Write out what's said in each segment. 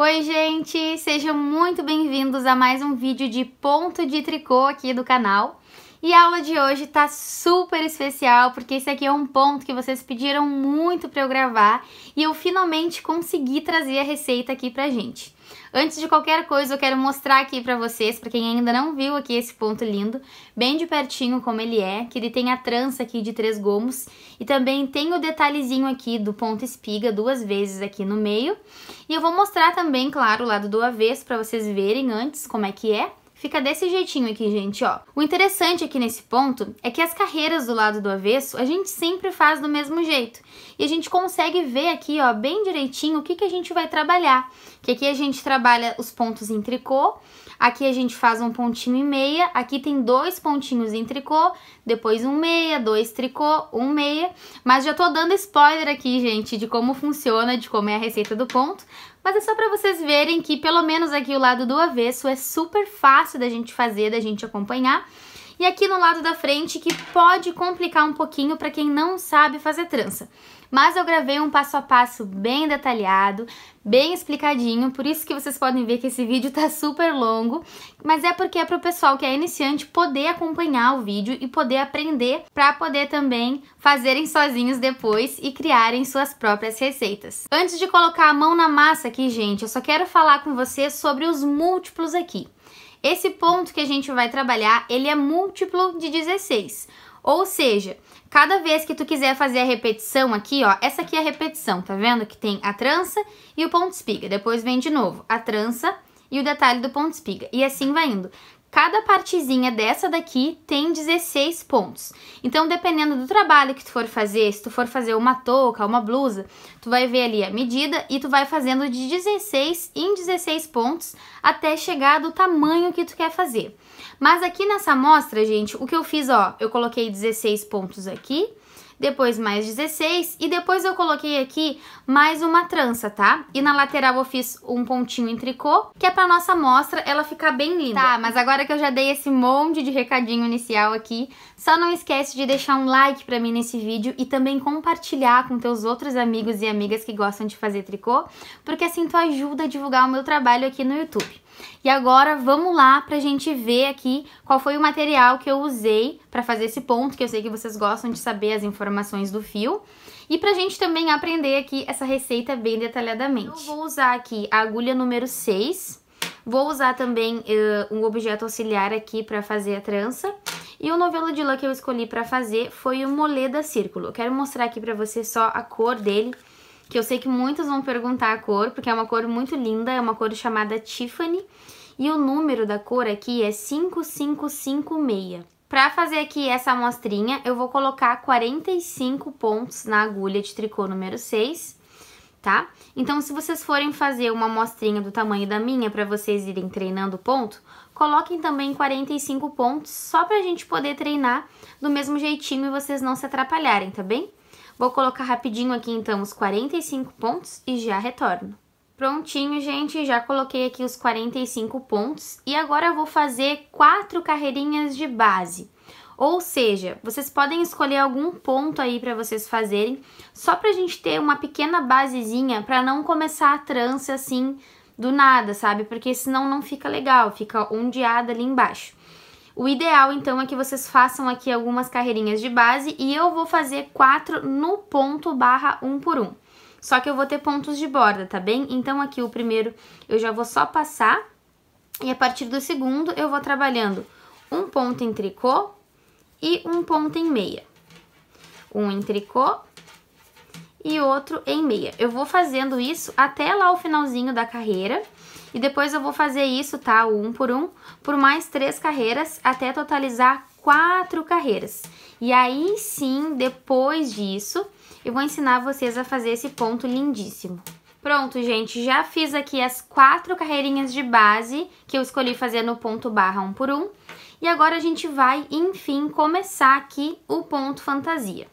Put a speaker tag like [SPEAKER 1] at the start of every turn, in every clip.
[SPEAKER 1] Oi gente, sejam muito bem-vindos a mais um vídeo de ponto de tricô aqui do canal. E a aula de hoje tá super especial, porque esse aqui é um ponto que vocês pediram muito para eu gravar e eu finalmente consegui trazer a receita aqui pra gente. Antes de qualquer coisa, eu quero mostrar aqui pra vocês, pra quem ainda não viu aqui esse ponto lindo, bem de pertinho como ele é, que ele tem a trança aqui de três gomos e também tem o detalhezinho aqui do ponto espiga duas vezes aqui no meio. E eu vou mostrar também, claro, o lado do avesso pra vocês verem antes como é que é. Fica desse jeitinho aqui, gente, ó. O interessante aqui nesse ponto é que as carreiras do lado do avesso a gente sempre faz do mesmo jeito. E a gente consegue ver aqui, ó, bem direitinho o que, que a gente vai trabalhar. Que aqui a gente trabalha os pontos em tricô, aqui a gente faz um pontinho e meia, aqui tem dois pontinhos em tricô, depois um meia, dois tricô, um meia. Mas já tô dando spoiler aqui, gente, de como funciona, de como é a receita do ponto. Mas é só para vocês verem que pelo menos aqui o lado do avesso é super fácil da gente fazer, da gente acompanhar. E aqui no lado da frente que pode complicar um pouquinho para quem não sabe fazer trança mas eu gravei um passo a passo bem detalhado, bem explicadinho, por isso que vocês podem ver que esse vídeo tá super longo, mas é porque é pro pessoal que é iniciante poder acompanhar o vídeo e poder aprender para poder também fazerem sozinhos depois e criarem suas próprias receitas. Antes de colocar a mão na massa aqui, gente, eu só quero falar com vocês sobre os múltiplos aqui. Esse ponto que a gente vai trabalhar, ele é múltiplo de 16. Ou seja, cada vez que tu quiser fazer a repetição aqui, ó, essa aqui é a repetição, tá vendo? Que tem a trança e o ponto espiga. Depois vem de novo a trança e o detalhe do ponto espiga. E assim vai indo. Cada partezinha dessa daqui tem 16 pontos. Então, dependendo do trabalho que tu for fazer, se tu for fazer uma touca, uma blusa, tu vai ver ali a medida e tu vai fazendo de 16 em 16 pontos até chegar do tamanho que tu quer fazer. Mas aqui nessa amostra, gente, o que eu fiz, ó, eu coloquei 16 pontos aqui, depois mais 16 e depois eu coloquei aqui mais uma trança, tá? E na lateral eu fiz um pontinho em tricô, que é pra nossa amostra ela ficar bem linda. Tá, mas agora que eu já dei esse monte de recadinho inicial aqui, só não esquece de deixar um like pra mim nesse vídeo e também compartilhar com teus outros amigos e amigas que gostam de fazer tricô, porque assim tu ajuda a divulgar o meu trabalho aqui no YouTube. E agora vamos lá pra gente ver aqui qual foi o material que eu usei para fazer esse ponto, que eu sei que vocês gostam de saber as informações do fio. E pra gente também aprender aqui essa receita bem detalhadamente. Eu vou usar aqui a agulha número 6, vou usar também uh, um objeto auxiliar aqui pra fazer a trança. E o novelo de lã que eu escolhi pra fazer foi o Moleda Círculo. Eu quero mostrar aqui pra você só a cor dele, que eu sei que muitos vão perguntar a cor, porque é uma cor muito linda, é uma cor chamada Tiffany, e o número da cor aqui é 5556. Para fazer aqui essa amostrinha, eu vou colocar 45 pontos na agulha de tricô número 6, tá? Então, se vocês forem fazer uma amostrinha do tamanho da minha para vocês irem treinando o ponto, coloquem também 45 pontos, só para a gente poder treinar do mesmo jeitinho e vocês não se atrapalharem, tá bem? Vou colocar rapidinho aqui, então, os 45 pontos e já retorno. Prontinho, gente, já coloquei aqui os 45 pontos e agora eu vou fazer quatro carreirinhas de base. Ou seja, vocês podem escolher algum ponto aí para vocês fazerem, só para a gente ter uma pequena basezinha para não começar a trança assim do nada, sabe? Porque senão não fica legal, fica ondeada ali embaixo. O ideal, então, é que vocês façam aqui algumas carreirinhas de base e eu vou fazer quatro no ponto barra um por um. Só que eu vou ter pontos de borda, tá bem? Então, aqui o primeiro eu já vou só passar e a partir do segundo eu vou trabalhando um ponto em tricô e um ponto em meia. Um em tricô e outro em meia. Eu vou fazendo isso até lá o finalzinho da carreira e depois eu vou fazer isso, tá? O um por um, por mais três carreiras, até totalizar quatro carreiras. E aí sim, depois disso, eu vou ensinar vocês a fazer esse ponto lindíssimo. Pronto, gente, já fiz aqui as quatro carreirinhas de base que eu escolhi fazer no ponto barra um por um. E agora a gente vai, enfim, começar aqui o ponto fantasia.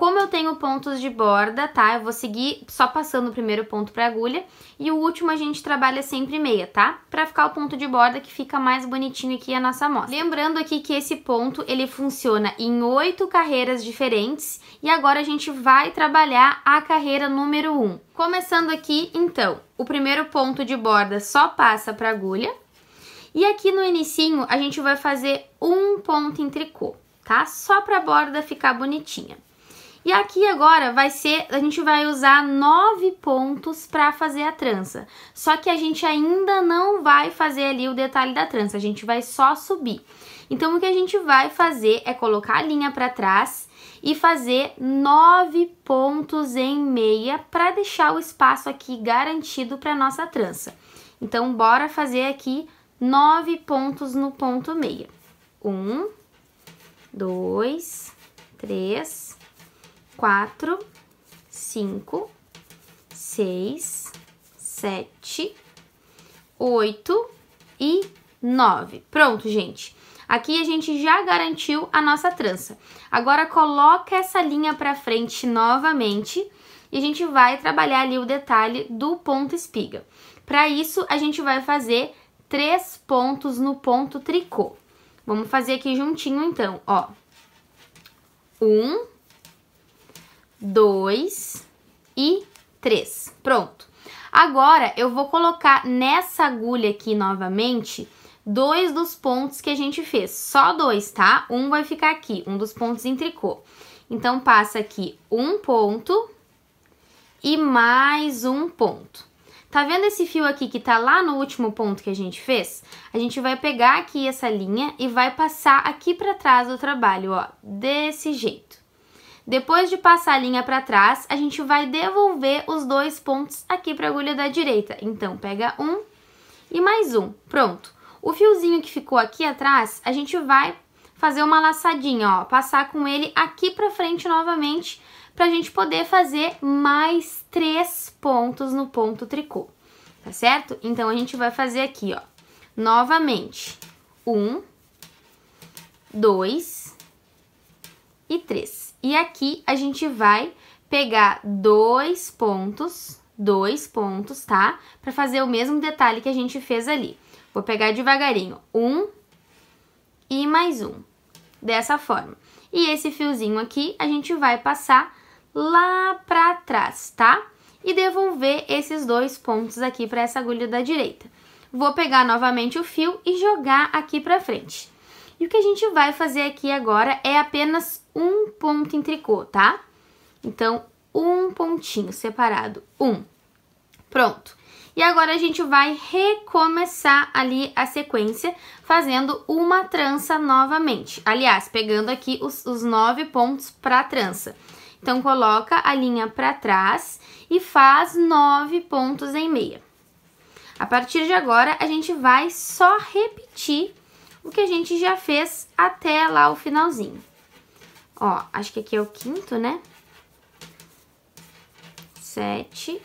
[SPEAKER 1] Como eu tenho pontos de borda, tá? Eu vou seguir só passando o primeiro ponto pra agulha. E o último a gente trabalha sempre meia, tá? Pra ficar o ponto de borda que fica mais bonitinho aqui a nossa amostra. Lembrando aqui que esse ponto, ele funciona em oito carreiras diferentes. E agora a gente vai trabalhar a carreira número um. Começando aqui, então, o primeiro ponto de borda só passa pra agulha. E aqui no inicinho, a gente vai fazer um ponto em tricô, tá? Só pra borda ficar bonitinha. E aqui agora vai ser, a gente vai usar nove pontos para fazer a trança. Só que a gente ainda não vai fazer ali o detalhe da trança, a gente vai só subir. Então o que a gente vai fazer é colocar a linha para trás e fazer nove pontos em meia para deixar o espaço aqui garantido para nossa trança. Então bora fazer aqui nove pontos no ponto meia. Um, dois, três, quatro, cinco, seis, sete, oito e nove. Pronto, gente. Aqui a gente já garantiu a nossa trança. Agora coloca essa linha para frente novamente e a gente vai trabalhar ali o detalhe do ponto espiga. Para isso, a gente vai fazer três pontos no ponto tricô. Vamos fazer aqui juntinho então, ó. Um, dois e três. Pronto. Agora, eu vou colocar nessa agulha aqui novamente dois dos pontos que a gente fez. Só dois, tá? Um vai ficar aqui, um dos pontos em tricô. Então, passa aqui um ponto e mais um ponto. Tá vendo esse fio aqui que tá lá no último ponto que a gente fez? A gente vai pegar aqui essa linha e vai passar aqui pra trás do trabalho, ó, desse jeito. Depois de passar a linha para trás, a gente vai devolver os dois pontos aqui para a agulha da direita. Então, pega um e mais um. Pronto. O fiozinho que ficou aqui atrás, a gente vai fazer uma laçadinha, ó, passar com ele aqui para frente novamente, para a gente poder fazer mais três pontos no ponto tricô, tá certo? Então, a gente vai fazer aqui, ó, novamente, um, dois e três. E aqui a gente vai pegar dois pontos, dois pontos, tá? Para fazer o mesmo detalhe que a gente fez ali. Vou pegar devagarinho, um e mais um, dessa forma. E esse fiozinho aqui a gente vai passar lá para trás, tá? E devolver esses dois pontos aqui para essa agulha da direita. Vou pegar novamente o fio e jogar aqui para frente. E o que a gente vai fazer aqui agora é apenas um ponto em tricô, tá? Então, um pontinho separado, um. Pronto. E agora a gente vai recomeçar ali a sequência fazendo uma trança novamente. Aliás, pegando aqui os, os nove pontos para trança. Então, coloca a linha para trás e faz nove pontos em meia. A partir de agora, a gente vai só repetir o que a gente já fez até lá o finalzinho. Ó, acho que aqui é o quinto, né? Sete,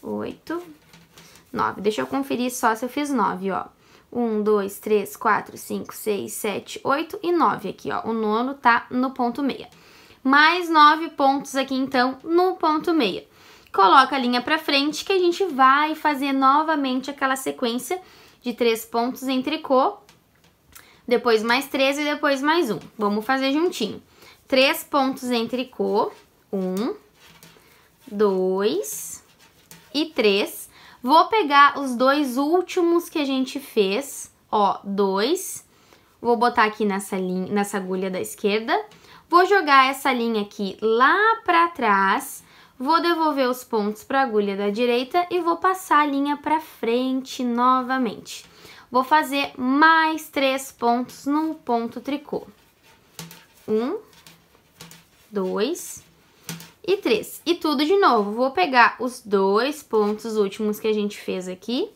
[SPEAKER 1] oito, nove. Deixa eu conferir só se eu fiz nove, ó. Um, dois, três, quatro, cinco, seis, sete, oito e nove aqui, ó. O nono tá no ponto meia. Mais nove pontos aqui, então, no ponto meia. Coloca a linha pra frente que a gente vai fazer novamente aquela sequência de três pontos em tricô depois mais três e depois mais um. Vamos fazer juntinho três pontos em tricô, um, dois e três. Vou pegar os dois últimos que a gente fez, ó, dois, vou botar aqui nessa, linha, nessa agulha da esquerda, vou jogar essa linha aqui lá pra trás, vou devolver os pontos pra agulha da direita e vou passar a linha pra frente novamente. Vou fazer mais três pontos no ponto tricô. Um, dois e três. E tudo de novo. Vou pegar os dois pontos últimos que a gente fez aqui.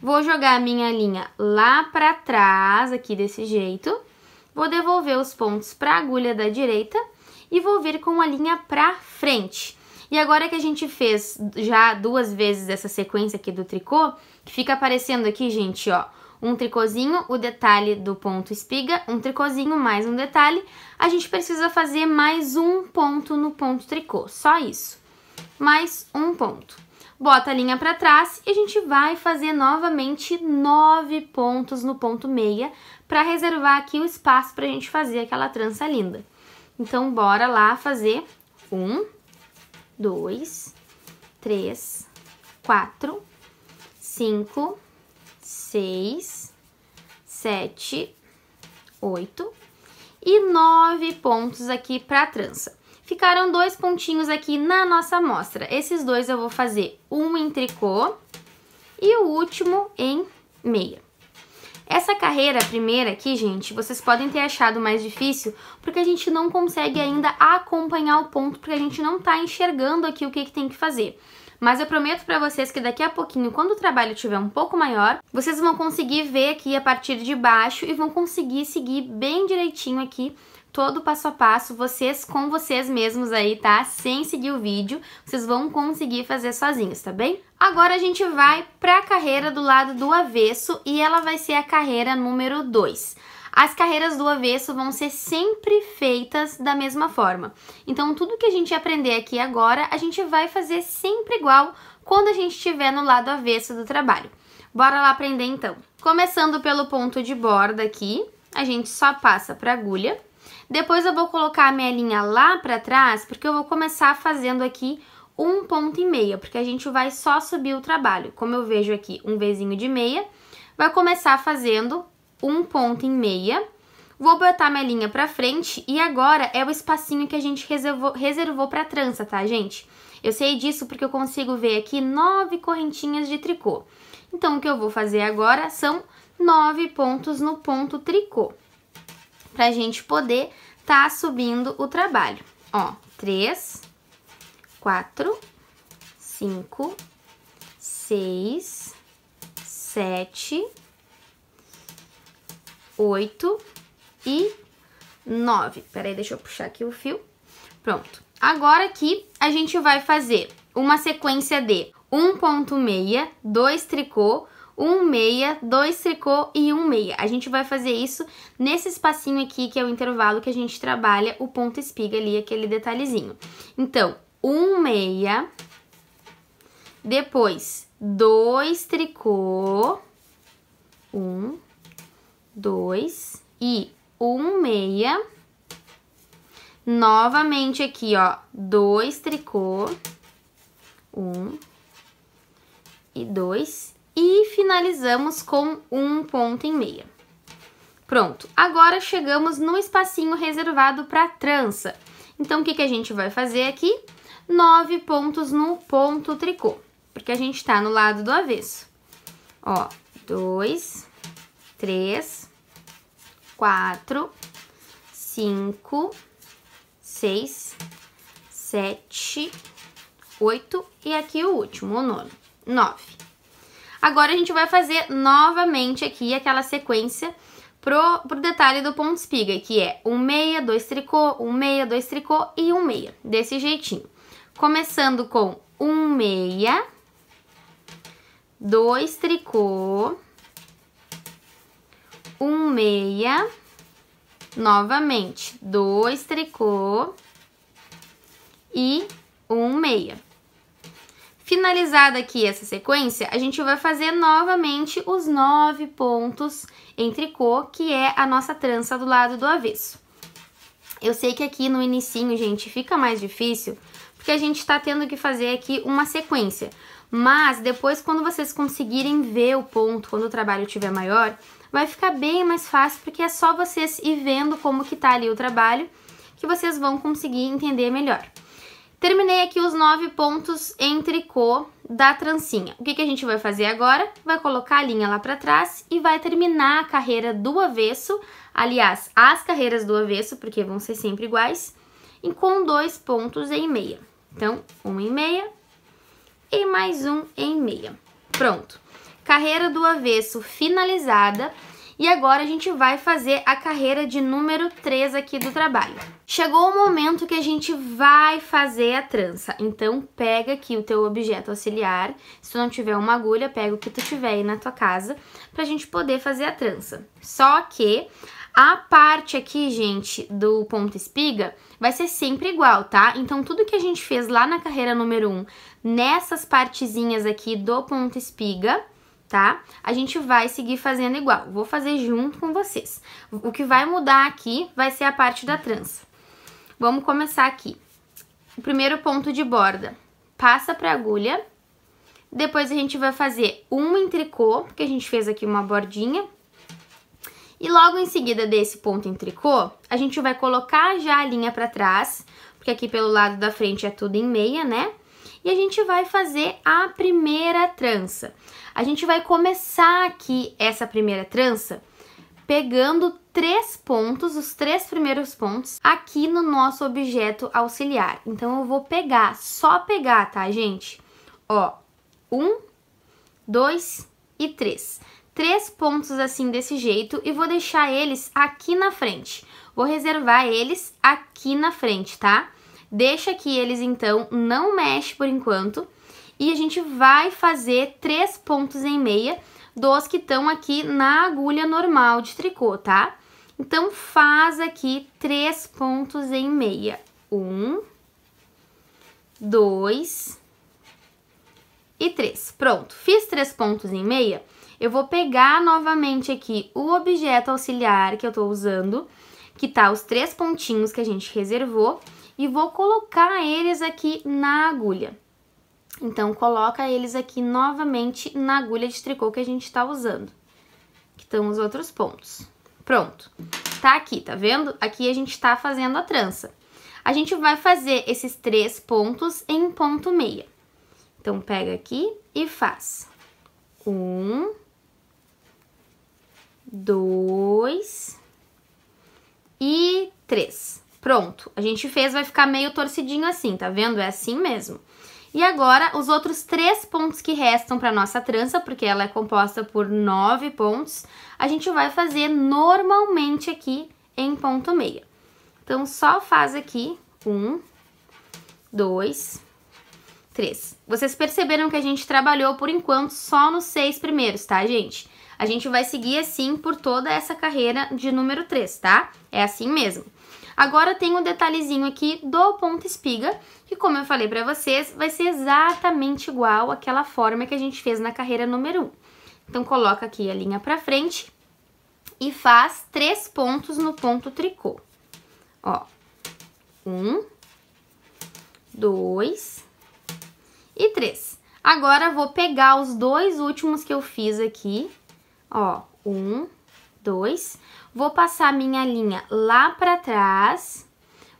[SPEAKER 1] Vou jogar a minha linha lá para trás, aqui desse jeito. Vou devolver os pontos para a agulha da direita e vou vir com a linha para frente. E agora que a gente fez já duas vezes essa sequência aqui do tricô, que fica aparecendo aqui, gente, ó, um tricôzinho, o detalhe do ponto espiga, um tricôzinho mais um detalhe. A gente precisa fazer mais um ponto no ponto tricô, só isso. Mais um ponto. Bota a linha para trás e a gente vai fazer novamente nove pontos no ponto meia para reservar aqui o espaço para a gente fazer aquela trança linda. Então, bora lá fazer um, dois, três, quatro, cinco, seis, sete, oito e nove pontos aqui para a trança. Ficaram dois pontinhos aqui na nossa amostra. Esses dois eu vou fazer um em tricô e o último em meia. Essa carreira primeira aqui, gente, vocês podem ter achado mais difícil, porque a gente não consegue ainda acompanhar o ponto, porque a gente não tá enxergando aqui o que, que tem que fazer. Mas eu prometo para vocês que daqui a pouquinho, quando o trabalho estiver um pouco maior, vocês vão conseguir ver aqui a partir de baixo e vão conseguir seguir bem direitinho aqui todo passo a passo, vocês com vocês mesmos aí, tá? Sem seguir o vídeo, vocês vão conseguir fazer sozinhos, tá bem? Agora a gente vai para a carreira do lado do avesso e ela vai ser a carreira número 2. As carreiras do avesso vão ser sempre feitas da mesma forma. Então, tudo que a gente aprender aqui agora, a gente vai fazer sempre igual quando a gente estiver no lado avesso do trabalho. Bora lá aprender então. Começando pelo ponto de borda aqui, a gente só passa para agulha. Depois eu vou colocar a minha linha lá para trás, porque eu vou começar fazendo aqui um ponto e meia, porque a gente vai só subir o trabalho. Como eu vejo aqui um vezinho de meia, vai começar fazendo um ponto em meia. Vou botar minha linha pra frente e agora é o espacinho que a gente reservou, reservou pra trança, tá, gente? Eu sei disso porque eu consigo ver aqui nove correntinhas de tricô. Então, o que eu vou fazer agora são nove pontos no ponto tricô, pra gente poder tá subindo o trabalho. Ó, três, quatro, cinco, seis, sete, 8 e 9. Peraí, deixa eu puxar aqui o fio. Pronto. Agora aqui a gente vai fazer uma sequência de 1.6, 2 tricô, 1.6, 2 tricô e 1.6. A gente vai fazer isso nesse espacinho aqui, que é o intervalo que a gente trabalha o ponto espiga ali, aquele detalhezinho. Então, 1.6, depois 2 tricô, 1, dois e um meia. Novamente aqui, ó, dois tricô, um e dois. E finalizamos com um ponto e meia. Pronto, agora chegamos no espacinho reservado para trança. Então, o que, que a gente vai fazer aqui? Nove pontos no ponto tricô, porque a gente tá no lado do avesso. Ó, dois, três, quatro, cinco, seis, sete, oito e aqui o último, o nono, nove. Agora, a gente vai fazer novamente aqui aquela sequência pro, pro detalhe do ponto espiga, que é um meia, dois tricô, um meia, dois tricô e um meia, desse jeitinho. Começando com um meia, dois tricô, um meia, novamente, dois tricô e um meia. Finalizada aqui essa sequência, a gente vai fazer novamente os nove pontos em tricô, que é a nossa trança do lado do avesso. Eu sei que aqui no inicinho, gente, fica mais difícil, porque a gente tá tendo que fazer aqui uma sequência. Mas depois, quando vocês conseguirem ver o ponto, quando o trabalho estiver maior, vai ficar bem mais fácil, porque é só vocês ir vendo como que tá ali o trabalho, que vocês vão conseguir entender melhor. Terminei aqui os nove pontos em tricô da trancinha. O que, que a gente vai fazer agora? Vai colocar a linha lá para trás e vai terminar a carreira do avesso, aliás, as carreiras do avesso, porque vão ser sempre iguais, e com dois pontos em meia. Então, um em meia e mais um em meia. Pronto carreira do avesso finalizada. E agora a gente vai fazer a carreira de número 3 aqui do trabalho. Chegou o momento que a gente vai fazer a trança. Então, pega aqui o teu objeto auxiliar. Se tu não tiver uma agulha, pega o que tu tiver aí na tua casa pra gente poder fazer a trança. Só que a parte aqui, gente, do ponto espiga vai ser sempre igual, tá? Então, tudo que a gente fez lá na carreira número 1, nessas partezinhas aqui do ponto espiga tá? A gente vai seguir fazendo igual, vou fazer junto com vocês. O que vai mudar aqui vai ser a parte da trança. Vamos começar aqui. O primeiro ponto de borda, passa pra agulha, depois a gente vai fazer um em tricô, porque a gente fez aqui uma bordinha. E logo em seguida desse ponto em tricô, a gente vai colocar já a linha pra trás, porque aqui pelo lado da frente é tudo em meia, né? E a gente vai fazer a primeira trança. A gente vai começar aqui essa primeira trança pegando três pontos, os três primeiros pontos, aqui no nosso objeto auxiliar. Então, eu vou pegar, só pegar, tá, gente? Ó, um, dois e três. Três pontos assim, desse jeito, e vou deixar eles aqui na frente. Vou reservar eles aqui na frente, tá? Deixa aqui eles, então, não mexe por enquanto, e a gente vai fazer três pontos em meia dos que estão aqui na agulha normal de tricô, tá? Então, faz aqui três pontos em meia. Um, dois e três. Pronto, fiz três pontos em meia. Eu vou pegar novamente aqui o objeto auxiliar que eu tô usando, que tá os três pontinhos que a gente reservou, e vou colocar eles aqui na agulha. Então, coloca eles aqui novamente na agulha de tricô que a gente tá usando, que estão os outros pontos. Pronto, tá aqui, tá vendo? Aqui a gente tá fazendo a trança. A gente vai fazer esses três pontos em ponto meia. Então, pega aqui e faz. Um, dois e três. Pronto, a gente fez, vai ficar meio torcidinho assim, tá vendo? É assim mesmo. E agora, os outros três pontos que restam para nossa trança, porque ela é composta por nove pontos, a gente vai fazer normalmente aqui em ponto meia. Então, só faz aqui um, dois, três. Vocês perceberam que a gente trabalhou, por enquanto, só nos seis primeiros, tá, gente? A gente vai seguir assim por toda essa carreira de número três, tá? É assim mesmo. Agora tem um detalhezinho aqui do ponto espiga, que como eu falei pra vocês, vai ser exatamente igual àquela forma que a gente fez na carreira número 1. Então coloca aqui a linha pra frente e faz três pontos no ponto tricô. Ó, um, dois e três. Agora, vou pegar os dois últimos que eu fiz aqui, ó, um, dois. Vou passar minha linha lá para trás,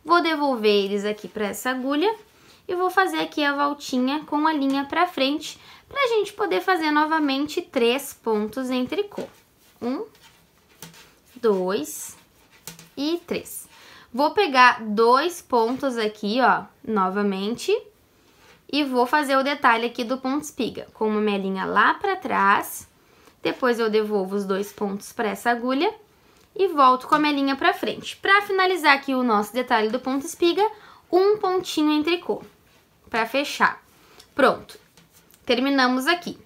[SPEAKER 1] vou devolver eles aqui para essa agulha e vou fazer aqui a voltinha com a linha para frente para a gente poder fazer novamente três pontos em tricô. Um, dois e três. Vou pegar dois pontos aqui, ó, novamente, e vou fazer o detalhe aqui do ponto espiga, com uma melinha lá para trás, depois eu devolvo os dois pontos para essa agulha e volto com a minha linha pra frente. Pra finalizar aqui o nosso detalhe do ponto espiga, um pontinho em tricô, pra fechar. Pronto, terminamos aqui.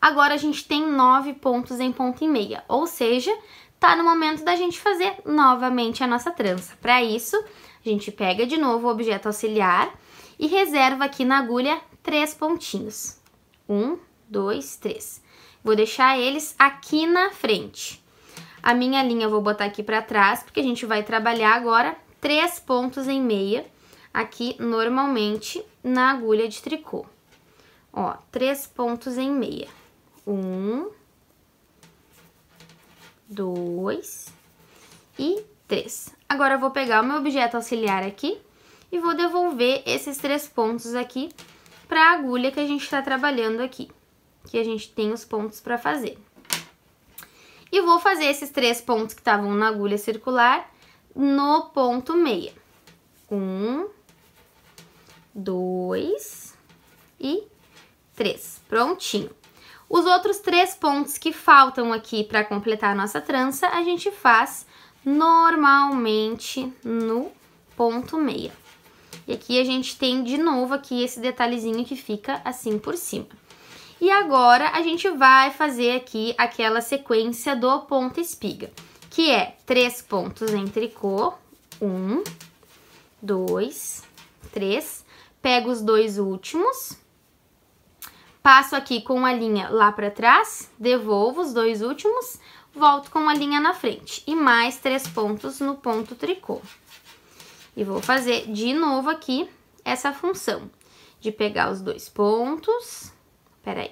[SPEAKER 1] Agora a gente tem nove pontos em ponto e meia, ou seja, tá no momento da gente fazer novamente a nossa trança. Para isso, a gente pega de novo o objeto auxiliar e reserva aqui na agulha três pontinhos. Um, dois, três. Vou deixar eles aqui na frente. A minha linha eu vou botar aqui para trás, porque a gente vai trabalhar agora três pontos em meia aqui normalmente na agulha de tricô. Ó, três pontos em meia. Um, dois e três. Agora, eu vou pegar o meu objeto auxiliar aqui e vou devolver esses três pontos aqui para a agulha que a gente está trabalhando aqui, que a gente tem os pontos para fazer. E vou fazer esses três pontos que estavam na agulha circular no ponto meia. Um, dois e três. Prontinho. Os outros três pontos que faltam aqui para completar a nossa trança, a gente faz normalmente no ponto meia. E aqui a gente tem de novo aqui esse detalhezinho que fica assim por cima. E agora a gente vai fazer aqui aquela sequência do ponto espiga, que é três pontos em tricô, um, dois, três, pego os dois últimos, passo aqui com a linha lá para trás, devolvo os dois últimos, volto com a linha na frente e mais três pontos no ponto tricô. E vou fazer de novo aqui essa função de pegar os dois pontos, Peraí.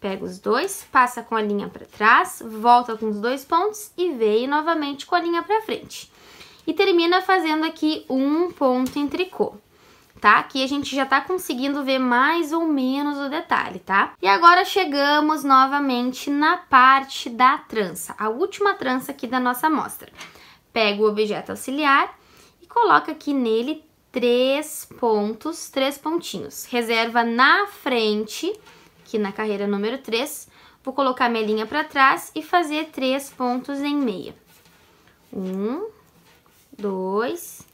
[SPEAKER 1] Pega os dois, passa com a linha para trás, volta com os dois pontos e veio novamente com a linha para frente. E termina fazendo aqui um ponto em tricô tá? Aqui a gente já tá conseguindo ver mais ou menos o detalhe, tá? E agora chegamos novamente na parte da trança, a última trança aqui da nossa amostra. Pega o objeto auxiliar e coloca aqui nele três pontos, três pontinhos. Reserva na frente aqui na carreira número 3, vou colocar minha linha para trás e fazer três pontos em meia. Um, dois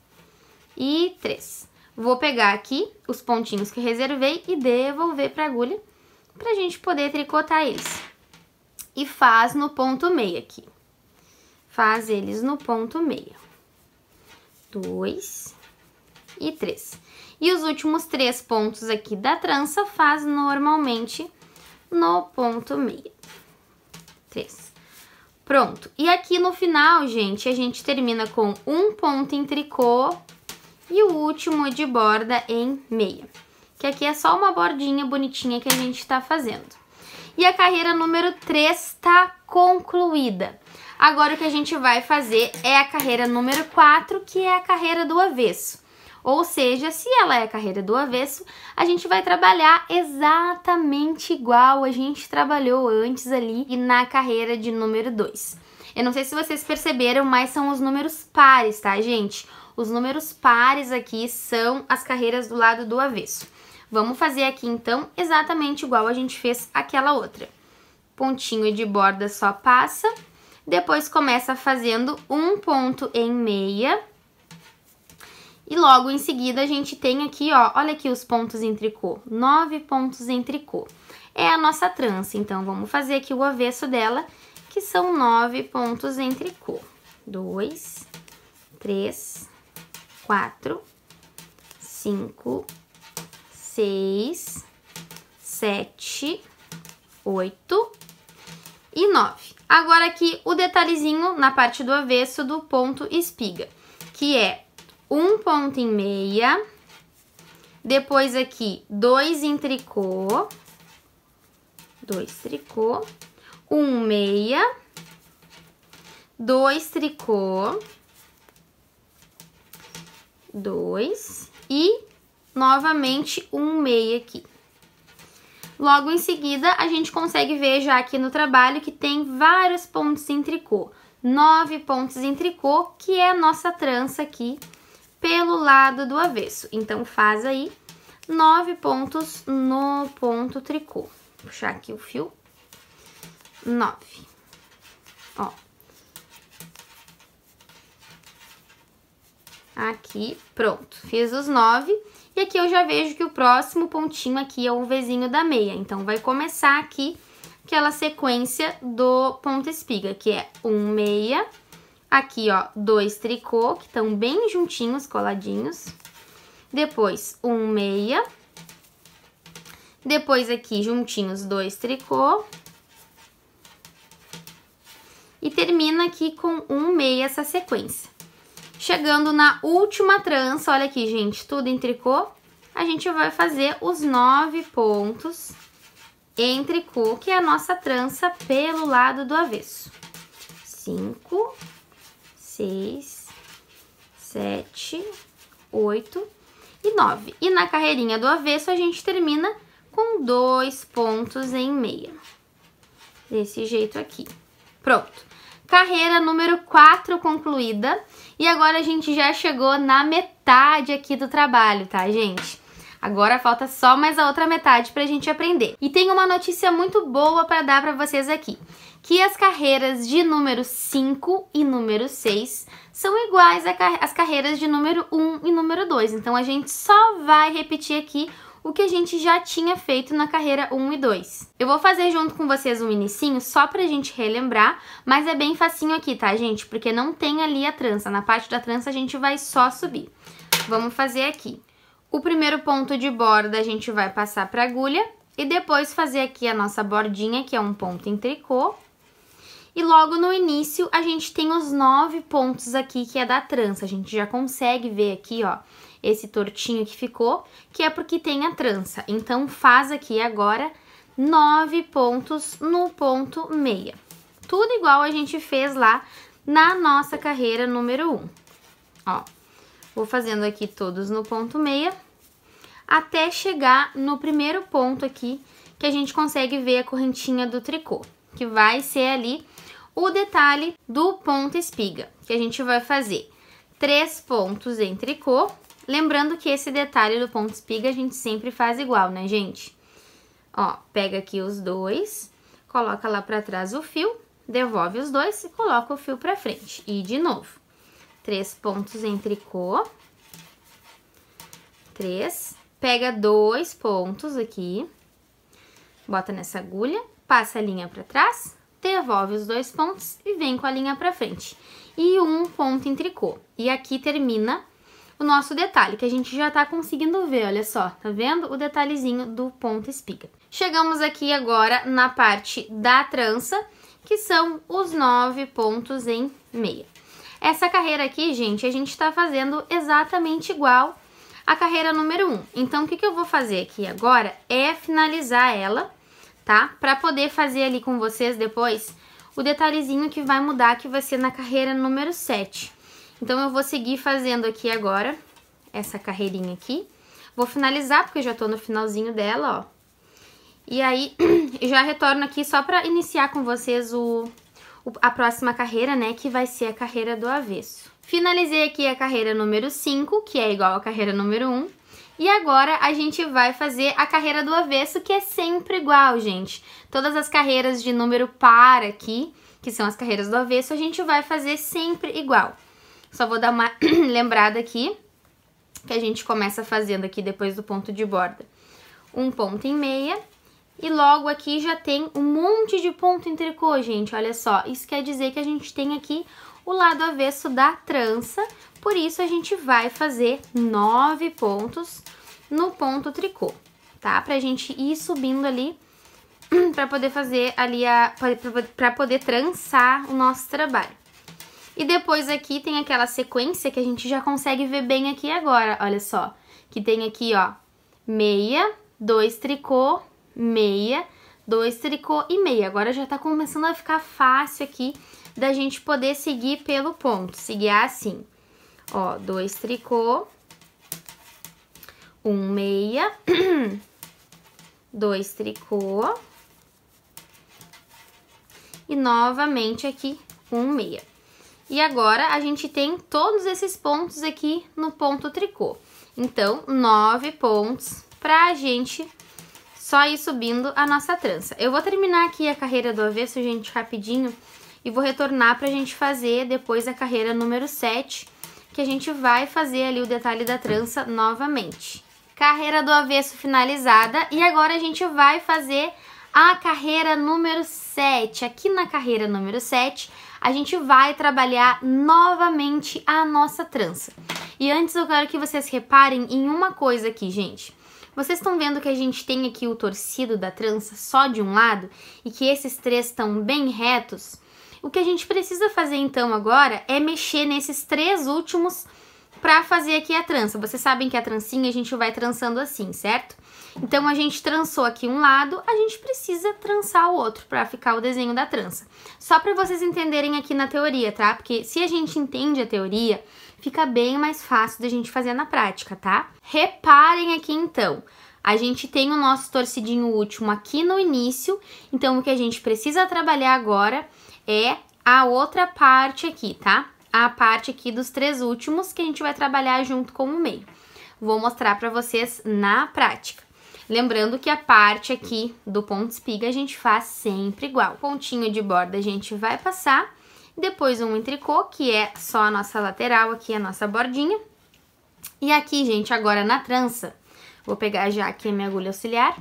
[SPEAKER 1] e três. Vou pegar aqui os pontinhos que reservei e devolver para a agulha para a gente poder tricotar eles. E faz no ponto meia aqui. Faz eles no ponto meia. Dois, e 3. E os últimos três pontos aqui da trança faz normalmente no ponto meia. 3. Pronto. E aqui no final, gente, a gente termina com um ponto em tricô e o último de borda em meia. Que aqui é só uma bordinha bonitinha que a gente tá fazendo. E a carreira número 3 tá concluída. Agora o que a gente vai fazer é a carreira número 4, que é a carreira do avesso. Ou seja, se ela é a carreira do avesso, a gente vai trabalhar exatamente igual a gente trabalhou antes ali e na carreira de número 2. Eu não sei se vocês perceberam, mas são os números pares, tá, gente? Os números pares aqui são as carreiras do lado do avesso. Vamos fazer aqui, então, exatamente igual a gente fez aquela outra. Pontinho de borda só passa, depois começa fazendo um ponto em meia, e logo em seguida a gente tem aqui, ó, olha aqui os pontos em tricô, nove pontos em tricô. É a nossa trança, então vamos fazer aqui o avesso dela, que são nove pontos em tricô. Dois, três, quatro, cinco, seis, sete, oito e nove. Agora aqui o detalhezinho na parte do avesso do ponto espiga, que é um ponto em meia, depois aqui dois em tricô, dois tricô, um meia, dois tricô, dois e novamente um meia aqui. Logo em seguida, a gente consegue ver já aqui no trabalho que tem vários pontos em tricô. Nove pontos em tricô, que é a nossa trança aqui pelo lado do avesso. Então, faz aí nove pontos no ponto tricô. Vou puxar aqui o fio. Nove. Ó. Aqui, pronto. Fiz os nove. E aqui eu já vejo que o próximo pontinho aqui é o vezinho da meia. Então, vai começar aqui aquela sequência do ponto espiga, que é um meia Aqui, ó, dois tricô, que estão bem juntinhos, coladinhos. Depois, um meia. Depois aqui, juntinhos, dois tricô. E termina aqui com um meia essa sequência. Chegando na última trança, olha aqui, gente, tudo em tricô. A gente vai fazer os nove pontos em tricô, que é a nossa trança pelo lado do avesso. Cinco, seis, sete, oito e nove. E na carreirinha do avesso, a gente termina com dois pontos em meia. Desse jeito aqui. Pronto. Carreira número 4 concluída. E agora a gente já chegou na metade aqui do trabalho, tá, gente? Agora falta só mais a outra metade para a gente aprender. E tem uma notícia muito boa para dar para vocês aqui que as carreiras de número 5 e número 6 são iguais às carreiras de número 1 e número 2. Então, a gente só vai repetir aqui o que a gente já tinha feito na carreira 1 e 2. Eu vou fazer junto com vocês um inicinho só pra gente relembrar, mas é bem facinho aqui, tá, gente? Porque não tem ali a trança. Na parte da trança, a gente vai só subir. Vamos fazer aqui. O primeiro ponto de borda, a gente vai passar pra agulha e depois fazer aqui a nossa bordinha, que é um ponto em tricô e logo no início, a gente tem os nove pontos aqui, que é da trança. A gente já consegue ver aqui, ó, esse tortinho que ficou, que é porque tem a trança. Então, faz aqui agora nove pontos no ponto meia. Tudo igual a gente fez lá na nossa carreira número um. Ó, vou fazendo aqui todos no ponto meia, até chegar no primeiro ponto aqui, que a gente consegue ver a correntinha do tricô, que vai ser ali o detalhe do ponto espiga, que a gente vai fazer três pontos em tricô. Lembrando que esse detalhe do ponto espiga a gente sempre faz igual, né, gente? Ó, pega aqui os dois, coloca lá para trás o fio, devolve os dois e coloca o fio para frente. E de novo, três pontos em tricô, três, pega dois pontos aqui, bota nessa agulha, passa a linha para trás, devolve os dois pontos e vem com a linha para frente. E um ponto em tricô. E aqui termina o nosso detalhe, que a gente já tá conseguindo ver, olha só, tá vendo? O detalhezinho do ponto espiga. Chegamos aqui agora na parte da trança, que são os nove pontos em meia. Essa carreira aqui, gente, a gente tá fazendo exatamente igual a carreira número um. Então, o que, que eu vou fazer aqui agora é finalizar ela tá? Para poder fazer ali com vocês depois o detalhezinho que vai mudar, que vai ser na carreira número 7. Então, eu vou seguir fazendo aqui agora essa carreirinha aqui. Vou finalizar, porque eu já tô no finalzinho dela, ó. E aí, já retorno aqui só pra iniciar com vocês o, o, a próxima carreira, né, que vai ser a carreira do avesso. Finalizei aqui a carreira número 5, que é igual à carreira número 1. Um. E agora a gente vai fazer a carreira do avesso, que é sempre igual, gente. Todas as carreiras de número par aqui, que são as carreiras do avesso, a gente vai fazer sempre igual. Só vou dar uma lembrada aqui, que a gente começa fazendo aqui depois do ponto de borda. Um ponto em meia, e logo aqui já tem um monte de ponto em tricô, gente, olha só. Isso quer dizer que a gente tem aqui o lado avesso da trança, por isso a gente vai fazer nove pontos no ponto tricô, tá? Pra gente ir subindo ali, pra poder fazer ali a... pra poder trançar o nosso trabalho. E depois aqui tem aquela sequência que a gente já consegue ver bem aqui agora, olha só. Que tem aqui, ó, meia, dois tricô, meia, dois tricô e meia. Agora já tá começando a ficar fácil aqui da gente poder seguir pelo ponto, seguir assim. Ó, dois tricô, um meia, dois tricô, e novamente aqui um meia. E agora, a gente tem todos esses pontos aqui no ponto tricô. Então, nove pontos pra gente só ir subindo a nossa trança. Eu vou terminar aqui a carreira do avesso, gente, rapidinho, e vou retornar para a gente fazer depois a carreira número 7, que a gente vai fazer ali o detalhe da trança novamente. Carreira do avesso finalizada e agora a gente vai fazer a carreira número 7. Aqui na carreira número 7, a gente vai trabalhar novamente a nossa trança. E antes eu quero que vocês reparem em uma coisa aqui, gente. Vocês estão vendo que a gente tem aqui o torcido da trança só de um lado e que esses três estão bem retos? O que a gente precisa fazer então agora é mexer nesses três últimos para fazer aqui a trança. Vocês sabem que a trancinha a gente vai trançando assim, certo? Então, a gente trançou aqui um lado, a gente precisa trançar o outro para ficar o desenho da trança. Só para vocês entenderem aqui na teoria, tá? Porque se a gente entende a teoria, fica bem mais fácil da gente fazer na prática, tá? Reparem aqui então. A gente tem o nosso torcidinho último aqui no início, então o que a gente precisa trabalhar agora é a outra parte aqui, tá? A parte aqui dos três últimos que a gente vai trabalhar junto com o meio. Vou mostrar para vocês na prática. Lembrando que a parte aqui do ponto espiga a gente faz sempre igual. Pontinho de borda a gente vai passar, depois um entrecô, que é só a nossa lateral aqui, a nossa bordinha. E aqui, gente, agora na trança, vou pegar já aqui a minha agulha auxiliar.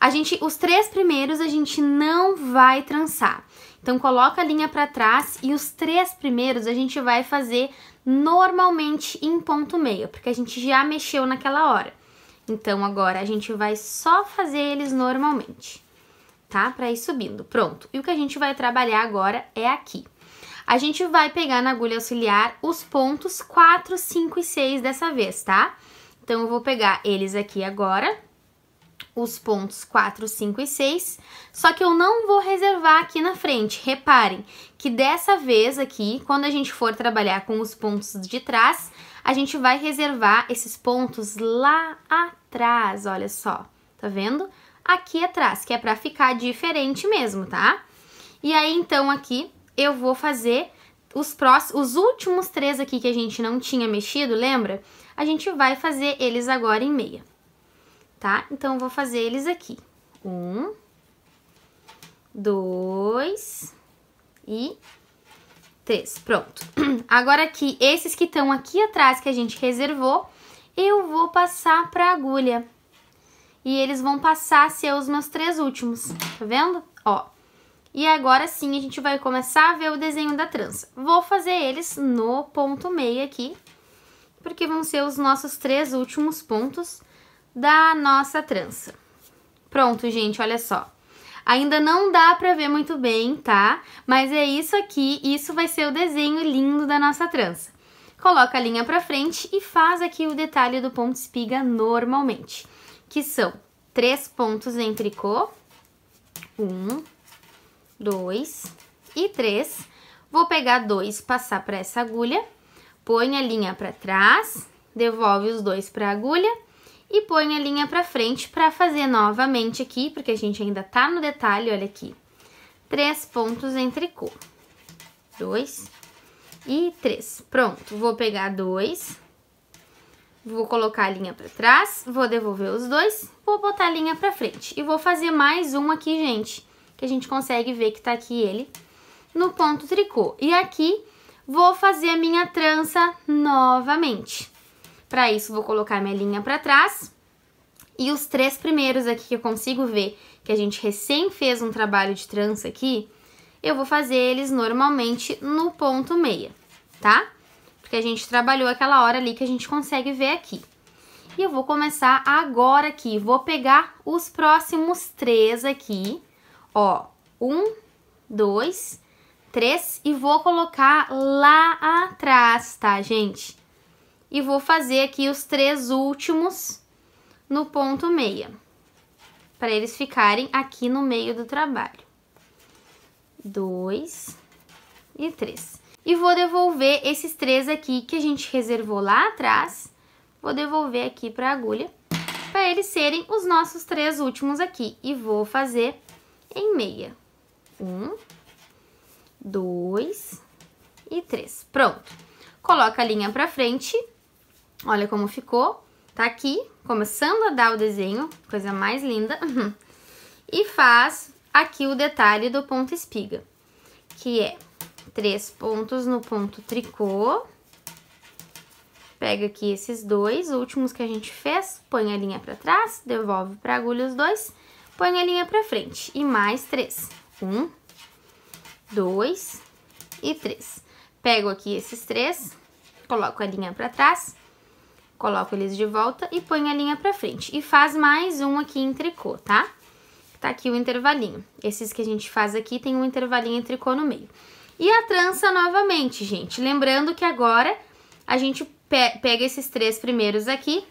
[SPEAKER 1] A gente, os três primeiros a gente não vai trançar. Então coloca a linha para trás e os três primeiros a gente vai fazer normalmente em ponto meio, porque a gente já mexeu naquela hora. Então agora a gente vai só fazer eles normalmente, tá? Para ir subindo. Pronto. E o que a gente vai trabalhar agora é aqui. A gente vai pegar na agulha auxiliar os pontos 4, 5 e 6 dessa vez, tá? Então eu vou pegar eles aqui agora os pontos 4, 5 e 6, só que eu não vou reservar aqui na frente. Reparem que dessa vez aqui, quando a gente for trabalhar com os pontos de trás, a gente vai reservar esses pontos lá atrás, olha só, tá vendo? Aqui atrás, que é para ficar diferente mesmo, tá? E aí, então, aqui eu vou fazer os, próximos, os últimos três aqui que a gente não tinha mexido, lembra? A gente vai fazer eles agora em meia tá? Então, vou fazer eles aqui. Um, dois e três. Pronto. Agora aqui, esses que estão aqui atrás que a gente reservou, eu vou passar pra agulha. E eles vão passar a ser os meus três últimos, tá vendo? Ó. E agora sim a gente vai começar a ver o desenho da trança. Vou fazer eles no ponto meio aqui, porque vão ser os nossos três últimos pontos da nossa trança. Pronto, gente, olha só. Ainda não dá pra ver muito bem, tá? Mas é isso aqui, isso vai ser o desenho lindo da nossa trança. Coloca a linha pra frente e faz aqui o detalhe do ponto espiga normalmente, que são três pontos em tricô, um, dois e três. Vou pegar dois, passar pra essa agulha, põe a linha pra trás, devolve os dois pra agulha e ponho a linha para frente para fazer novamente aqui, porque a gente ainda tá no detalhe, olha aqui. Três pontos em tricô. Dois e três. Pronto, vou pegar dois, vou colocar a linha para trás, vou devolver os dois, vou botar a linha para frente. E vou fazer mais um aqui, gente, que a gente consegue ver que tá aqui ele, no ponto tricô. E aqui, vou fazer a minha trança novamente. Para isso, vou colocar minha linha para trás. E os três primeiros aqui que eu consigo ver, que a gente recém fez um trabalho de trança aqui, eu vou fazer eles normalmente no ponto meia, tá? Porque a gente trabalhou aquela hora ali que a gente consegue ver aqui. E eu vou começar agora aqui, vou pegar os próximos três aqui, ó, um, dois, três, e vou colocar lá atrás, tá, gente? e vou fazer aqui os três últimos no ponto meia, para eles ficarem aqui no meio do trabalho. Dois e três. E vou devolver esses três aqui que a gente reservou lá atrás, vou devolver aqui para a agulha, para eles serem os nossos três últimos aqui. E vou fazer em meia. Um, dois e três. Pronto. Coloca a linha para frente Olha como ficou. Tá aqui, começando a dar o desenho, coisa mais linda. e faz aqui o detalhe do ponto espiga, que é três pontos no ponto tricô. Pega aqui esses dois últimos que a gente fez, põe a linha para trás, devolve para agulha os dois, põe a linha para frente e mais três. Um, dois e três. Pego aqui esses três, coloco a linha para trás, Coloco eles de volta e ponho a linha pra frente. E faz mais um aqui em tricô, tá? Tá aqui o intervalinho. Esses que a gente faz aqui tem um intervalinho em tricô no meio. E a trança novamente, gente. Lembrando que agora a gente pe pega esses três primeiros aqui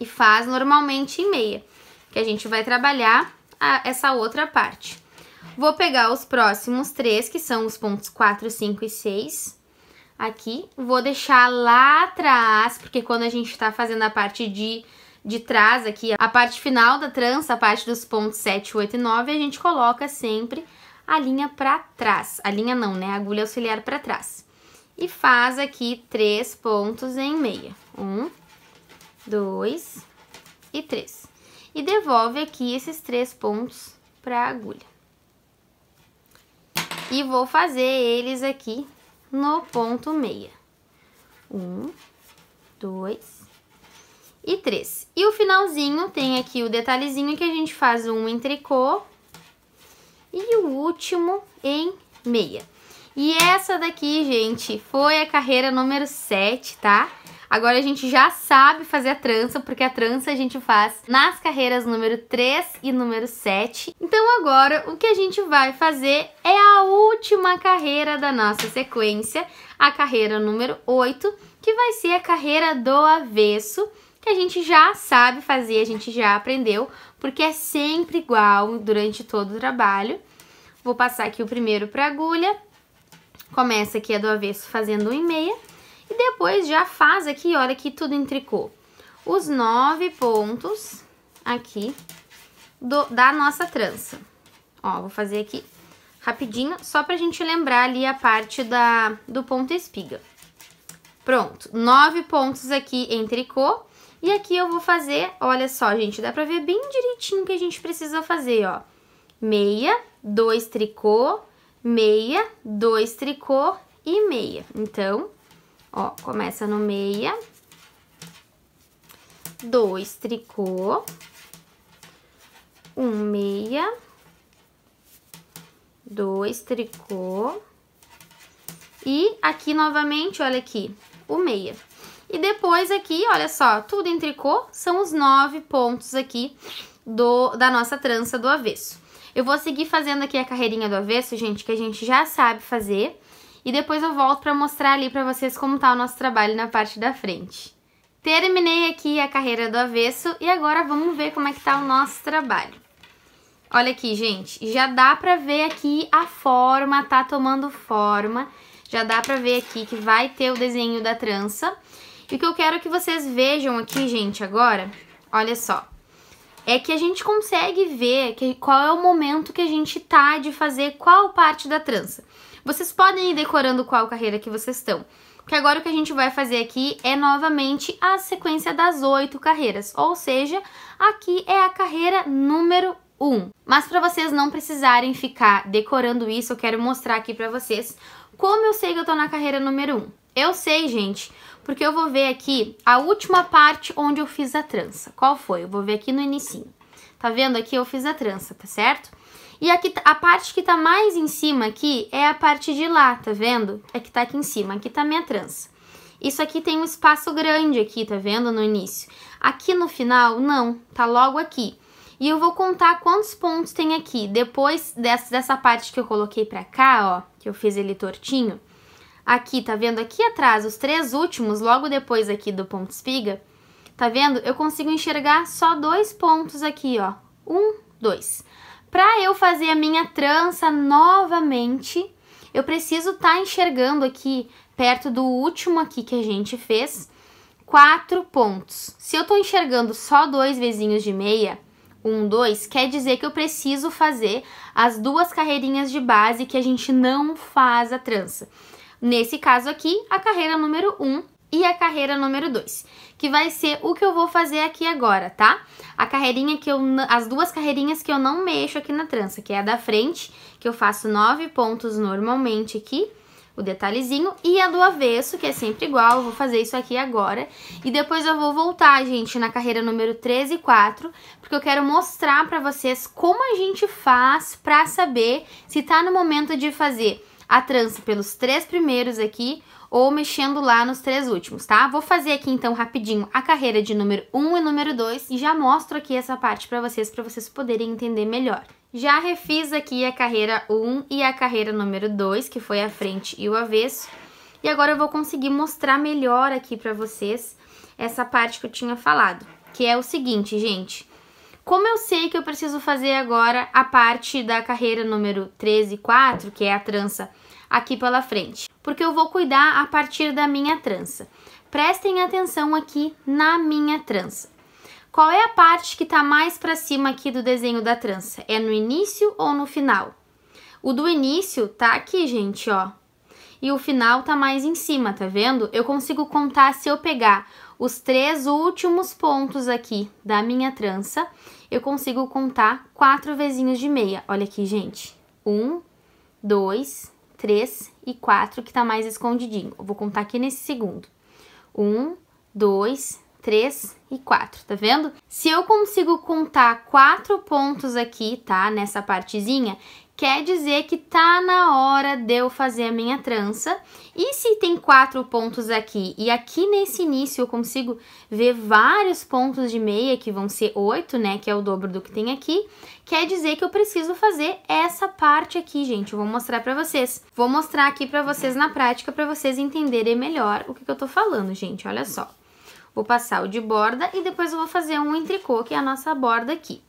[SPEAKER 1] e faz normalmente em meia. Que a gente vai trabalhar a, essa outra parte. Vou pegar os próximos três, que são os pontos 4, 5 e 6, aqui. Vou deixar lá atrás, porque quando a gente tá fazendo a parte de, de trás aqui, a parte final da trança, a parte dos pontos 7, 8 e 9, a gente coloca sempre a linha pra trás. A linha não, né? A agulha auxiliar pra trás. E faz aqui três pontos em meia. Um, dois e três. E devolve aqui esses três pontos pra agulha. E vou fazer eles aqui no ponto meia. Um, dois e três. E o finalzinho tem aqui o detalhezinho que a gente faz um em tricô e o último em meia. E essa daqui, gente, foi a carreira número 7, tá? Agora a gente já sabe fazer a trança, porque a trança a gente faz nas carreiras número 3 e número 7. Então agora o que a gente vai fazer é a última carreira da nossa sequência, a carreira número 8, que vai ser a carreira do avesso, que a gente já sabe fazer, a gente já aprendeu, porque é sempre igual durante todo o trabalho. Vou passar aqui o primeiro para agulha, Começa aqui a do avesso fazendo um e meia e depois já faz aqui, olha que tudo em tricô Os nove pontos aqui do, da nossa trança. Ó, vou fazer aqui rapidinho, só pra gente lembrar ali a parte da, do ponto espiga. Pronto, nove pontos aqui em tricô. E aqui eu vou fazer, olha só, gente, dá pra ver bem direitinho o que a gente precisa fazer, ó. Meia, dois tricô, meia, dois tricô e meia. Então, ó, começa no meia, dois tricô, um meia, dois tricô e aqui novamente, olha aqui, o meia. E depois aqui, olha só, tudo em tricô, são os nove pontos aqui do, da nossa trança do avesso. Eu vou seguir fazendo aqui a carreirinha do avesso, gente, que a gente já sabe fazer. E depois eu volto para mostrar ali para vocês como tá o nosso trabalho na parte da frente. Terminei aqui a carreira do avesso e agora vamos ver como é que tá o nosso trabalho. Olha aqui, gente, já dá pra ver aqui a forma, tá tomando forma. Já dá pra ver aqui que vai ter o desenho da trança. E o que eu quero que vocês vejam aqui, gente, agora, olha só é que a gente consegue ver que, qual é o momento que a gente tá de fazer qual parte da trança. Vocês podem ir decorando qual carreira que vocês estão. Porque agora o que a gente vai fazer aqui é novamente a sequência das oito carreiras. Ou seja, aqui é a carreira número 1. Um. Mas para vocês não precisarem ficar decorando isso, eu quero mostrar aqui para vocês como eu sei que eu tô na carreira número 1. Um. Eu sei, gente, porque eu vou ver aqui a última parte onde eu fiz a trança. Qual foi? Eu vou ver aqui no inicinho. Tá vendo aqui? Eu fiz a trança, tá certo? E aqui, tá, a parte que tá mais em cima aqui é a parte de lá, tá vendo? É que tá aqui em cima, aqui tá minha trança. Isso aqui tem um espaço grande aqui, tá vendo, no início. Aqui no final, não, tá logo aqui. E eu vou contar quantos pontos tem aqui. Depois dessa, dessa parte que eu coloquei pra cá, ó, que eu fiz ele tortinho, Aqui, tá vendo aqui atrás, os três últimos, logo depois aqui do ponto espiga, tá vendo? Eu consigo enxergar só dois pontos aqui, ó. Um, dois. Para eu fazer a minha trança novamente, eu preciso estar tá enxergando aqui, perto do último aqui que a gente fez, quatro pontos. Se eu estou enxergando só dois vizinhos de meia, um, dois, quer dizer que eu preciso fazer as duas carreirinhas de base que a gente não faz a trança. Nesse caso aqui, a carreira número 1 um e a carreira número 2, que vai ser o que eu vou fazer aqui agora, tá? A carreirinha que eu as duas carreirinhas que eu não mexo aqui na trança, que é a da frente, que eu faço nove pontos normalmente aqui, o detalhezinho, e a do avesso, que é sempre igual, eu vou fazer isso aqui agora, e depois eu vou voltar, gente, na carreira número 3 e 4, porque eu quero mostrar para vocês como a gente faz para saber se tá no momento de fazer a trança pelos três primeiros aqui ou mexendo lá nos três últimos, tá? Vou fazer aqui então rapidinho a carreira de número 1 e número 2 e já mostro aqui essa parte para vocês, para vocês poderem entender melhor. Já refiz aqui a carreira 1 e a carreira número 2, que foi a frente e o avesso. E agora eu vou conseguir mostrar melhor aqui para vocês essa parte que eu tinha falado, que é o seguinte, gente. Como eu sei que eu preciso fazer agora a parte da carreira número 13 e 4, que é a trança, aqui pela frente? Porque eu vou cuidar a partir da minha trança. Prestem atenção aqui na minha trança. Qual é a parte que está mais para cima aqui do desenho da trança? É no início ou no final? O do início tá aqui, gente, ó. E o final tá mais em cima, tá vendo? Eu consigo contar se eu pegar os três últimos pontos aqui da minha trança eu consigo contar quatro vezinhos de meia. Olha aqui, gente. Um, dois, três e quatro, que tá mais escondidinho. Eu vou contar aqui nesse segundo. Um, dois, três e quatro, tá vendo? Se eu consigo contar quatro pontos aqui, tá? Nessa partezinha, quer dizer que tá na hora de eu fazer a minha trança. E se tem quatro pontos aqui, e aqui nesse início eu consigo ver vários pontos de meia, que vão ser oito, né, que é o dobro do que tem aqui, quer dizer que eu preciso fazer essa parte aqui, gente. Eu vou mostrar pra vocês. Vou mostrar aqui pra vocês na prática, pra vocês entenderem melhor o que, que eu tô falando, gente, olha só. Vou passar o de borda e depois eu vou fazer um entrecô, que é a nossa borda aqui.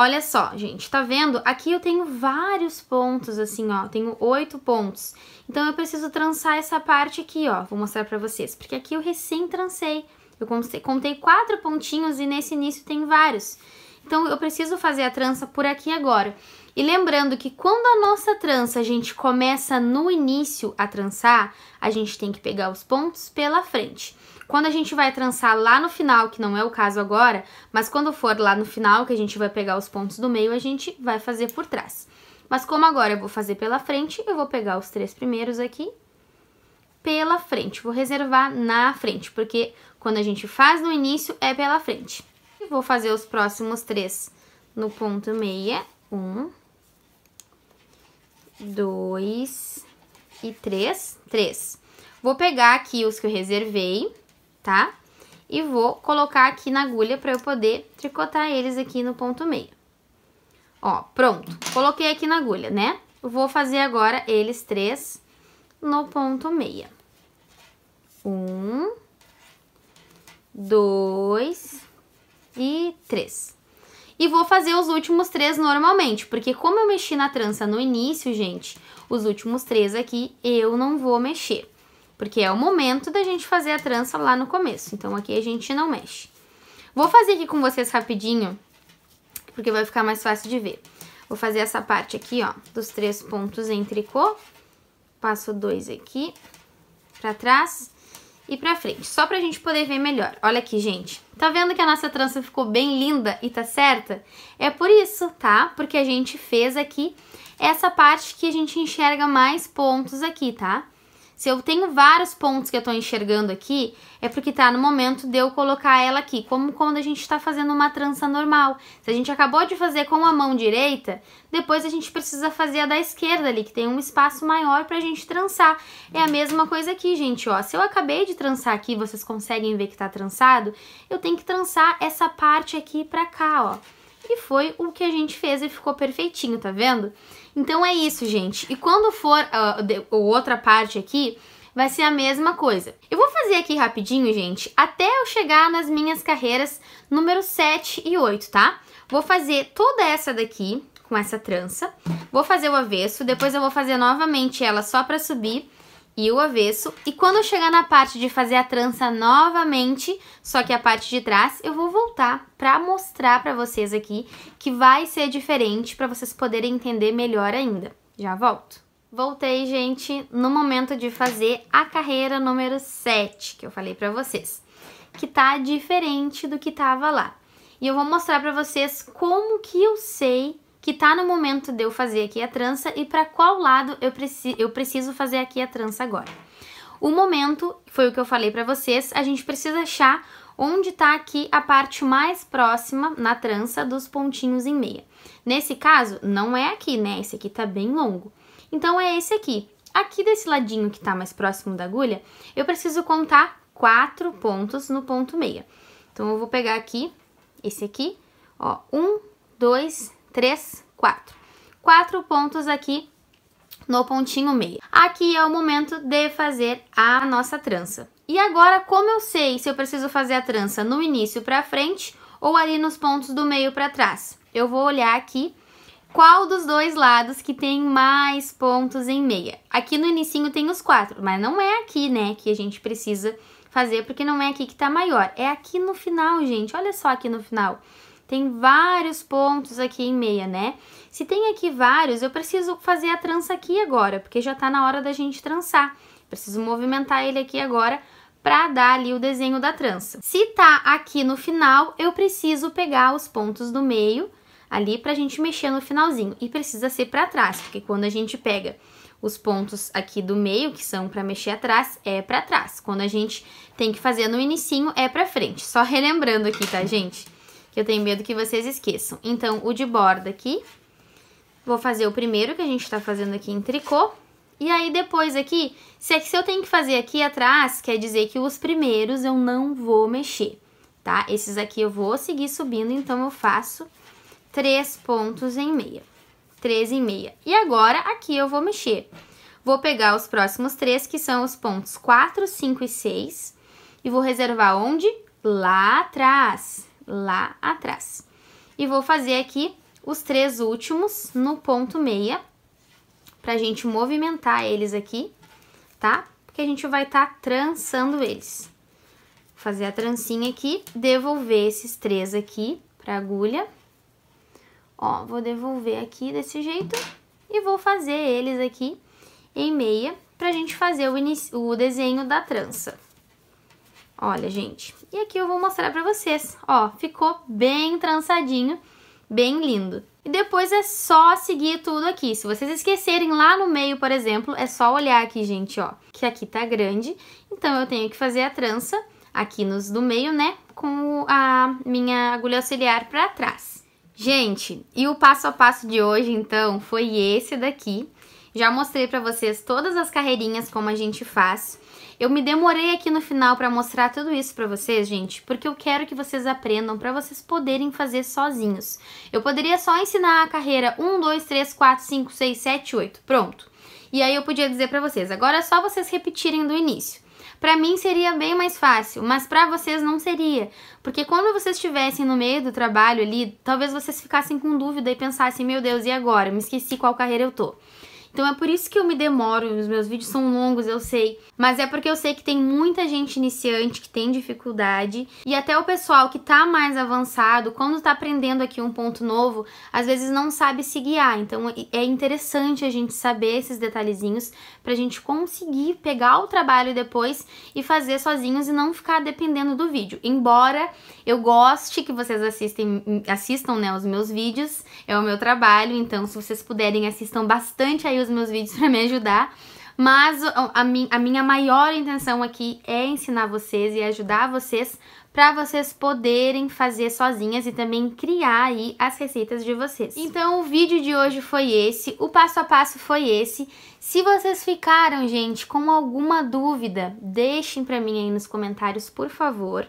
[SPEAKER 1] Olha só, gente, tá vendo? Aqui eu tenho vários pontos, assim, ó, tenho oito pontos. Então, eu preciso trançar essa parte aqui, ó, vou mostrar pra vocês, porque aqui eu recém trancei. Eu contei quatro pontinhos e nesse início tem vários. Então, eu preciso fazer a trança por aqui agora. E lembrando que quando a nossa trança a gente começa no início a trançar, a gente tem que pegar os pontos pela frente. Quando a gente vai trançar lá no final, que não é o caso agora, mas quando for lá no final que a gente vai pegar os pontos do meio, a gente vai fazer por trás. Mas como agora eu vou fazer pela frente, eu vou pegar os três primeiros aqui pela frente. Vou reservar na frente, porque quando a gente faz no início, é pela frente. E vou fazer os próximos três no ponto meia. Um, dois e três. Três. Vou pegar aqui os que eu reservei, tá? E vou colocar aqui na agulha para eu poder tricotar eles aqui no ponto meio. Ó, pronto. Coloquei aqui na agulha, né? Vou fazer agora eles três no ponto meia. Um, dois e três. E vou fazer os últimos três normalmente, porque como eu mexi na trança no início, gente, os últimos três aqui eu não vou mexer. Porque é o momento da gente fazer a trança lá no começo. Então, aqui a gente não mexe. Vou fazer aqui com vocês rapidinho, porque vai ficar mais fácil de ver. Vou fazer essa parte aqui, ó, dos três pontos em tricô. Passo dois aqui pra trás e pra frente, só pra gente poder ver melhor. Olha aqui, gente. Tá vendo que a nossa trança ficou bem linda e tá certa? É por isso, tá? Porque a gente fez aqui essa parte que a gente enxerga mais pontos aqui, tá? Se eu tenho vários pontos que eu estou enxergando aqui, é porque está no momento de eu colocar ela aqui, como quando a gente está fazendo uma trança normal. Se a gente acabou de fazer com a mão direita, depois a gente precisa fazer a da esquerda ali, que tem um espaço maior para a gente trançar. É a mesma coisa aqui, gente, ó. Se eu acabei de trançar aqui, vocês conseguem ver que está trançado? Eu tenho que trançar essa parte aqui para cá, ó. E foi o que a gente fez e ficou perfeitinho, tá vendo? Então é isso, gente. E quando for a, ah, outra parte aqui, vai ser a mesma coisa. Eu vou fazer aqui rapidinho, gente, até eu chegar nas minhas carreiras número 7 e 8, tá? Vou fazer toda essa daqui com essa trança, vou fazer o avesso, depois eu vou fazer novamente ela só pra subir, e o avesso. E quando chegar na parte de fazer a trança novamente, só que a parte de trás, eu vou voltar para mostrar para vocês aqui que vai ser diferente para vocês poderem entender melhor ainda. Já volto. Voltei, gente, no momento de fazer a carreira número 7, que eu falei para vocês, que tá diferente do que tava lá. E eu vou mostrar para vocês como que eu sei que tá no momento de eu fazer aqui a trança e para qual lado eu, preci eu preciso fazer aqui a trança agora. O momento, foi o que eu falei para vocês, a gente precisa achar onde tá aqui a parte mais próxima na trança dos pontinhos em meia. Nesse caso, não é aqui, né? Esse aqui tá bem longo. Então, é esse aqui. Aqui desse ladinho que tá mais próximo da agulha, eu preciso contar quatro pontos no ponto meia. Então, eu vou pegar aqui, esse aqui, ó, um, dois, 3, 4. Quatro pontos aqui no pontinho meio. Aqui é o momento de fazer a nossa trança. E agora, como eu sei se eu preciso fazer a trança no início para frente ou ali nos pontos do meio para trás? Eu vou olhar aqui qual dos dois lados que tem mais pontos em meia. Aqui no inicinho tem os quatro, mas não é aqui, né, que a gente precisa fazer, porque não é aqui que tá maior. É aqui no final, gente. Olha só aqui no final. Tem vários pontos aqui em meia, né? Se tem aqui vários, eu preciso fazer a trança aqui agora, porque já tá na hora da gente trançar. Preciso movimentar ele aqui agora para dar ali o desenho da trança. Se tá aqui no final, eu preciso pegar os pontos do meio ali pra gente mexer no finalzinho. E precisa ser para trás, porque quando a gente pega os pontos aqui do meio, que são para mexer atrás, é para trás. Quando a gente tem que fazer no inicinho, é para frente. Só relembrando aqui, tá, gente? que eu tenho medo que vocês esqueçam. Então, o de borda aqui, vou fazer o primeiro que a gente tá fazendo aqui em tricô. E aí, depois aqui, se, é que, eu tenho que fazer aqui atrás, quer dizer que os primeiros eu não vou mexer, tá? Esses aqui eu vou seguir subindo, então eu faço três pontos em meia. Três em meia. E agora, aqui eu vou mexer. Vou pegar os próximos três, que são os pontos 4, 5 e 6, e vou reservar onde? Lá atrás, lá atrás. E vou fazer aqui os três últimos no ponto meia, pra gente movimentar eles aqui, tá? Porque a gente vai estar tá trançando eles. Vou fazer a trancinha aqui, devolver esses três aqui pra agulha. Ó, vou devolver aqui desse jeito e vou fazer eles aqui em meia pra gente fazer o, o desenho da trança. Olha, gente. E aqui eu vou mostrar pra vocês. Ó, ficou bem trançadinho, bem lindo. E depois é só seguir tudo aqui. Se vocês esquecerem lá no meio, por exemplo, é só olhar aqui, gente, ó. Que aqui tá grande. Então, eu tenho que fazer a trança aqui nos do meio, né? Com a minha agulha auxiliar pra trás. Gente, e o passo a passo de hoje, então, foi esse daqui. Já mostrei para vocês todas as carreirinhas como a gente faz. Eu me demorei aqui no final para mostrar tudo isso para vocês, gente, porque eu quero que vocês aprendam para vocês poderem fazer sozinhos. Eu poderia só ensinar a carreira 1, 2, 3, 4, 5, 6, 7, 8. Pronto. E aí eu podia dizer para vocês, agora é só vocês repetirem do início. Para mim seria bem mais fácil, mas para vocês não seria, porque quando vocês estivessem no meio do trabalho ali, talvez vocês ficassem com dúvida e pensassem, meu Deus, e agora? Me esqueci qual carreira eu tô. Então é por isso que eu me demoro, os meus vídeos são longos, eu sei. Mas é porque eu sei que tem muita gente iniciante que tem dificuldade. E até o pessoal que tá mais avançado, quando tá aprendendo aqui um ponto novo, às vezes não sabe se guiar. Então é interessante a gente saber esses detalhezinhos pra gente conseguir pegar o trabalho depois e fazer sozinhos e não ficar dependendo do vídeo. Embora eu goste que vocês assistem, assistam né, os meus vídeos, é o meu trabalho, então se vocês puderem assistam bastante aí os meus vídeos para me ajudar. Mas a, a minha maior intenção aqui é ensinar vocês e ajudar vocês para vocês poderem fazer sozinhas e também criar aí as receitas de vocês. Então o vídeo de hoje foi esse, o passo a passo foi esse. Se vocês ficaram, gente, com alguma dúvida, deixem para mim aí nos comentários, por favor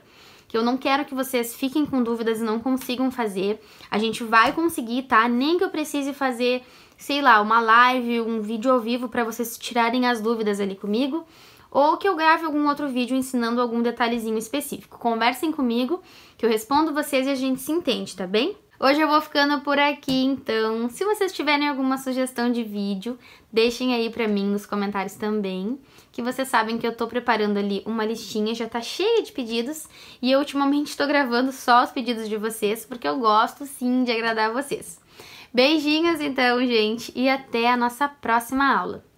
[SPEAKER 1] que eu não quero que vocês fiquem com dúvidas e não consigam fazer. A gente vai conseguir, tá? Nem que eu precise fazer sei lá, uma live, um vídeo ao vivo para vocês tirarem as dúvidas ali comigo, ou que eu grave algum outro vídeo ensinando algum detalhezinho específico. Conversem comigo, que eu respondo vocês e a gente se entende, tá bem? Hoje eu vou ficando por aqui, então, se vocês tiverem alguma sugestão de vídeo, deixem aí pra mim nos comentários também, que vocês sabem que eu tô preparando ali uma listinha, já tá cheia de pedidos, e eu ultimamente tô gravando só os pedidos de vocês, porque eu gosto sim de agradar vocês. Beijinhos então, gente, e até a nossa próxima aula.